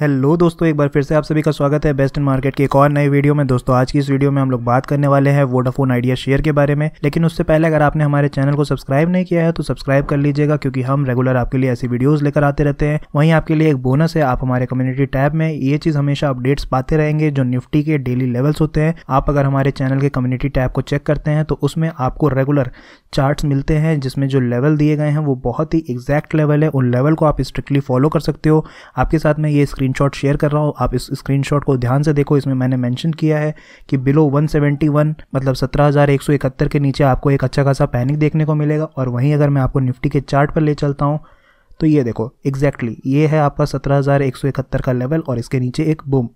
hello दोस्तों एक बार फिर से आप सभी का स्वागत है बेस्ट इन मार्केट के एक और नए वीडियो में दोस्तों आज की इस वीडियो में हम लोग बात करने वाले हैं वोडाफोन आइडिया शेयर के बारे में लेकिन उससे पहले अगर आपने हमारे चैनल को सब्सक्राइब नहीं किया है तो सब्सक्राइब कर लीजिएगा क्योंकि हम रेगुलर आपके लिए ऐसी वीडियोज लेकर आते रहते हैं वहीं आपके लिए एक बोनस है आप हमारे कम्युनिटी टैब में ये चीज हमेशा अपडेट्स पाते रहेंगे जो निफ्टी के डेली लेवल्स होते हैं आप अगर हमारे चैनल के कम्युनिटी टैब को चेक करते हैं तो उसमें आपको रेगुलर चार्ट मिलते हैं जिसमें जो लेवल दिए गए हैं वो बहुत ही एग्जैक्ट लेवल है उन लेवल को आप स्ट्रिक्टली फॉलो कर सकते हो आपके साथ में ये स्क्रीन स्क्रीन शेयर कर रहा हूँ आप इस स्क्रीन को ध्यान से देखो इसमें मैंने मैंशन किया है कि बिलो वन मतलब सत्रह के नीचे आपको एक अच्छा खासा पैनिक देखने को मिलेगा और वहीं अगर मैं आपको निफ्टी के चार्ट पर ले चलता हूँ तो ये देखो एग्जैक्टली exactly, ये है आपका 17,171 का लेवल और इसके नीचे एक बूम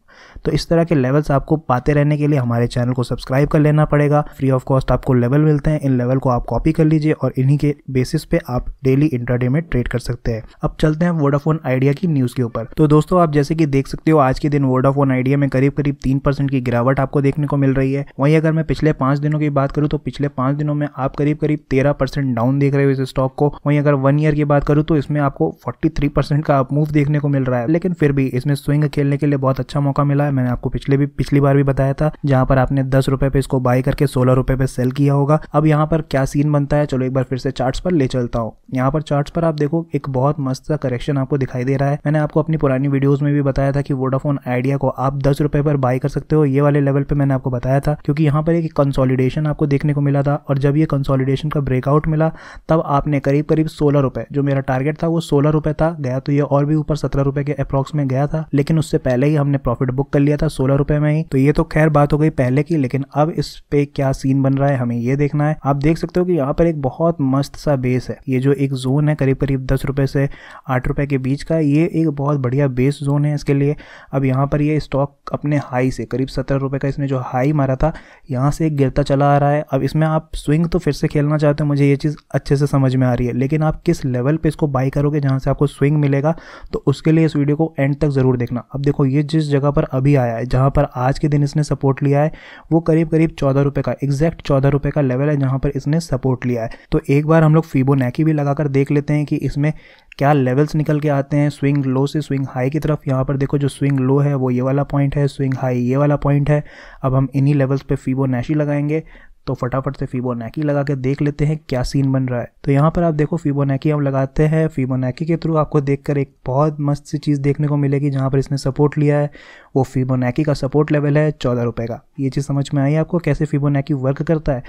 तो इस तरह के लेवल्स आपको पाते रहने के लिए हमारे चैनल को सब्सक्राइब कर लेना पड़ेगा फ्री ऑफ कॉस्ट आपको लेवल मिलते हैं इन लेवल को आप कॉपी कर लीजिए और इन्हीं के बेसिस पे आप डेली इंटरडे में ट्रेड कर सकते हैं अब चलते हैं वोडाफोन आइडिया की न्यूज़ के ऊपर तो दोस्तों आप जैसे कि देख सकते हो आज के दिन वोडाफोन आइडिया में करीब करीब तीन परसेंट की गिरावट आपको देखने को मिल रही है वहीं अगर मैं पिछले पांच दिनों की बात करूँ तो पिछले पांच दिनों में आप करीब करीब तेरह परसेंट डाउन देख रहे हो इस स्टॉक को वहीं अगर वन ईयर की बात करूँ तो इसमें आपको फोर्टी थ्री परसेंट का मूव देखने को मिल रहा है लेकिन फिर भी इसमें स्विंग खेलने के लिए बहुत अच्छा मौका मौका मिला है मैंने आपको पिछले भी पिछली बार भी बताया था जहां पर आपने दस रुपए पे इसको बाय करके सोलह रुपए पे सेल किया होगा अब यहाँ पर क्या सीन बनता है चलो एक बार फिर से चार्ट पर ले चलता हूँ यहाँ पर चार्ट पर आप देखो एक बहुत मस्त सा करेक्शन आपको दिखाई दे रहा है मैंने आपको अपनी पुरानी वीडियोज में भी बताया था कि वोडाफोन आइडिया को आप दस पर बाय कर सकते हो ये वाले लेवल पर मैंने आपको बताया था क्योंकि यहाँ पर एक कंसोलिडेशन आपको देखने को मिला था और जब ये कंसोलिडेशन का ब्रेकआउट मिला तब आपने करीब करीब सोलह रुपए जो मेरा टारगेट था वो सोलह रुपए था गया तो ये और भी ऊपर सत्रह रुपए के अप्रॉक्स में गया था लेकिन उससे पहले ही हमने प्रॉफिट बुक कर लिया था सोलह रुपए में ही तो ये तो खैर बात हो गई पहले की लेकिन अब इस पे क्या सीन बन रहा है हमें ये देखना है आप देख सकते हो कि यहाँ पर एक बहुत मस्त सा बेस है ये जो एक जोन है करीब करीब दस रुपए से आठ रुपए के बीच का ये एक बहुत बढ़िया बेस जोन है इसके लिए अब यहाँ पर ये स्टॉक अपने हाई से करीब सत्रह रुपए का इसने जो हाई मारा था यहाँ से गिरता चला आ रहा है अब इसमें आप स्विंग तो फिर से खेलना चाहते हो मुझे ये चीज़ अच्छे से समझ में आ रही है लेकिन आप किस लेवल पे इसको बाई करोगे जहाँ से आपको स्विंग मिलेगा तो उसके लिए इस वीडियो को एंड तक ज़रूर देखना अब देखो ये जिस जगह पर पर अभी आया है जहाँ पर आज के दिन इसने सपोर्ट लिया है वो करीब करीब चौदह रुपये का एग्जैक्ट चौदह रुपये का लेवल है जहाँ पर इसने सपोर्ट लिया है तो एक बार हम लोग फीबोनैकी भी लगाकर देख लेते हैं कि इसमें क्या लेवल्स निकल के आते हैं स्विंग लो से स्विंग हाई की तरफ यहाँ पर देखो जो स्विंग लो है वो ये वाला पॉइंट है स्विंग हाई ये वाला पॉइंट है अब हम इन्हीं लेवल्स पे फीबोनैशी लगाएंगे तो फटाफट से फिबोनैकी लगा के देख लेते हैं क्या सीन बन रहा है तो यहाँ पर आप देखो फिबोनैकी हम लगाते हैं फिबोनैकी के थ्रू आपको देखकर एक बहुत मस्त सी चीज़ देखने को मिलेगी जहाँ पर इसने सपोर्ट लिया है वो फिबोनैकी का सपोर्ट लेवल है चौदह रुपये का ये चीज़ समझ में आई आपको कैसे फिबोनैकी वर्क करता है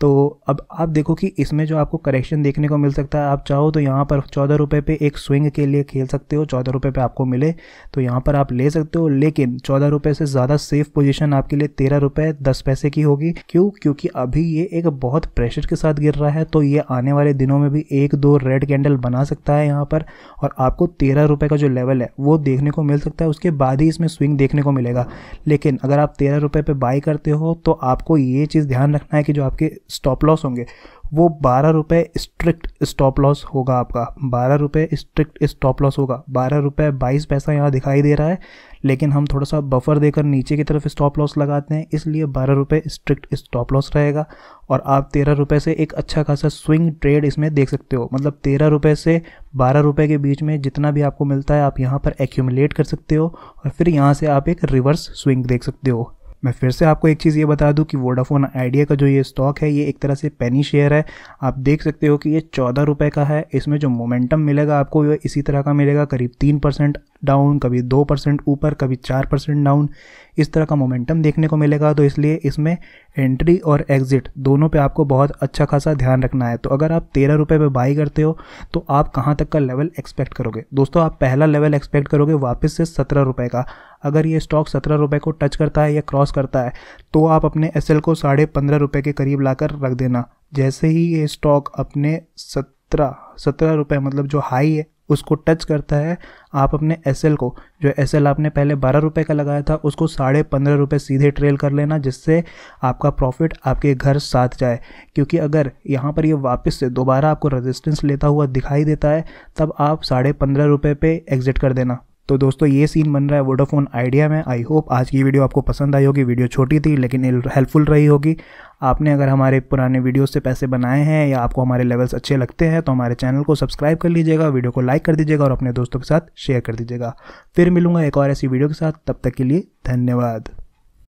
तो अब आप देखो कि इसमें जो आपको करेक्शन देखने को मिल सकता है आप चाहो तो यहाँ पर चौदह रुपये पे एक स्विंग के लिए खेल सकते हो चौदह रुपये पे आपको मिले तो यहाँ पर आप ले सकते हो लेकिन चौदह रुपये से ज़्यादा सेफ पोजीशन आपके लिए तेरह रुपये दस पैसे की होगी क्यों क्योंकि अभी ये एक बहुत प्रेशर के साथ गिर रहा है तो ये आने वाले दिनों में भी एक दो रेड कैंडल बना सकता है यहाँ पर और आपको तेरह रुपये का जो लेवल है वो देखने को मिल सकता है उसके बाद ही इसमें स्विंग देखने को मिलेगा लेकिन अगर आप तेरह रुपये पर बाई करते हो तो आपको ये चीज़ ध्यान रखना है कि जो आपके स्टॉप लॉस होंगे वो बारह रुपये स्ट्रिक्ट स्टॉप लॉस होगा आपका बारह रुपये स्ट्रिक्ट स्टॉप लॉस होगा बारह रुपये बाईस पैसा यहाँ दिखाई दे रहा है लेकिन हम थोड़ा सा बफर देकर नीचे की तरफ स्टॉप लॉस लगाते हैं इसलिए बारह रुपये स्ट्रिक्ट स्टॉप लॉस रहेगा और आप तेरह रुपये से एक अच्छा खासा स्विंग ट्रेड इसमें देख सकते हो मतलब तेरह रुपये से बारह रुपये के बीच में जितना भी आपको मिलता है आप यहाँ पर एक्यूमुलेट कर सकते हो और फिर यहाँ से आप एक रिवर्स स्विंग देख सकते हो मैं फिर से आपको एक चीज़ ये बता दूं कि वोडाफोन आइडिया का जो ये स्टॉक है ये एक तरह से पेनी शेयर है आप देख सकते हो कि ये चौदह रुपये का है इसमें जो मोमेंटम मिलेगा आपको इसी तरह का मिलेगा करीब तीन परसेंट डाउन कभी दो परसेंट ऊपर कभी चार परसेंट डाउन इस तरह का मोमेंटम देखने को मिलेगा तो इसलिए इसमें एंट्री और एग्ज़िट दोनों पे आपको बहुत अच्छा खासा ध्यान रखना है तो अगर आप तेरह रुपये पर बाई करते हो तो आप कहाँ तक का लेवल एक्सपेक्ट करोगे दोस्तों आप पहला लेवल एक्सपेक्ट करोगे वापस से सत्रह रुपये का अगर ये स्टॉक सत्रह रुपये को टच करता है या क्रॉस करता है तो आप अपने एस को साढ़े पंद्रह रुपये के करीब लाकर रख देना जैसे ही ये स्टॉक अपने सत्रह सत्रह रुपये मतलब जो हाई है उसको टच करता है आप अपने एस को जो एस आपने पहले बारह रुपये का लगाया था उसको साढ़े पंद्रह रुपये सीधे ट्रेल कर लेना जिससे आपका प्रॉफिट आपके घर साथ जाए क्योंकि अगर यहाँ पर ये यह वापस से दोबारा आपको रेजिस्टेंस लेता हुआ दिखाई देता है तब आप साढ़े पंद्रह रुपये पर एग्ज़िट कर देना तो दोस्तों ये सीन बन रहा है वोडाफोन आइडिया में आई होप आज की वीडियो आपको पसंद आई होगी वीडियो छोटी थी लेकिन हेल्पफुल रही होगी आपने अगर हमारे पुराने वीडियोस से पैसे बनाए हैं या आपको हमारे लेवल्स अच्छे लगते हैं तो हमारे चैनल को सब्सक्राइब कर लीजिएगा वीडियो को लाइक कर दीजिएगा और अपने दोस्तों के साथ शेयर कर दीजिएगा फिर मिलूंगा एक और ऐसी वीडियो के साथ तब तक के लिए धन्यवाद